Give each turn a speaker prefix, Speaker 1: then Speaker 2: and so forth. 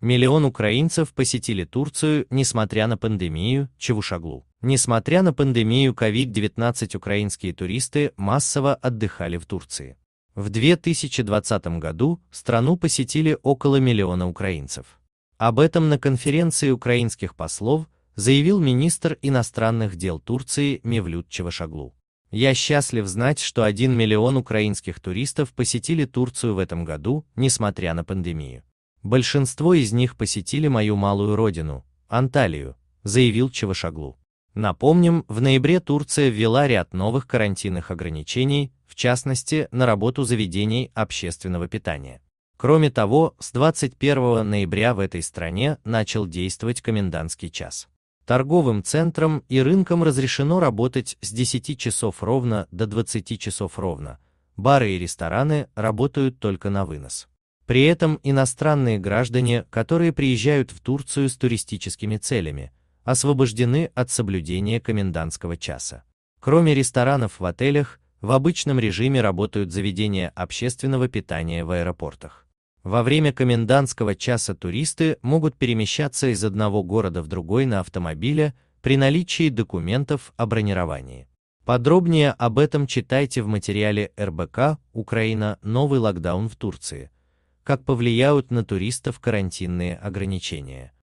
Speaker 1: Миллион украинцев посетили Турцию, несмотря на пандемию, Чавушаглу. Несмотря на пандемию COVID-19 украинские туристы массово отдыхали в Турции. В 2020 году страну посетили около миллиона украинцев. Об этом на конференции украинских послов заявил министр иностранных дел Турции Мевлют Чевашаглу. Я счастлив знать, что один миллион украинских туристов посетили Турцию в этом году, несмотря на пандемию. Большинство из них посетили мою малую родину, Анталию, заявил Чавышаглу. Напомним, в ноябре Турция ввела ряд новых карантинных ограничений, в частности, на работу заведений общественного питания. Кроме того, с 21 ноября в этой стране начал действовать комендантский час. Торговым центрам и рынкам разрешено работать с 10 часов ровно до 20 часов ровно, бары и рестораны работают только на вынос. При этом иностранные граждане, которые приезжают в Турцию с туристическими целями, освобождены от соблюдения комендантского часа. Кроме ресторанов в отелях, в обычном режиме работают заведения общественного питания в аэропортах. Во время комендантского часа туристы могут перемещаться из одного города в другой на автомобиле при наличии документов о бронировании. Подробнее об этом читайте в материале РБК «Украина. Новый локдаун в Турции», как повлияют на туристов карантинные ограничения.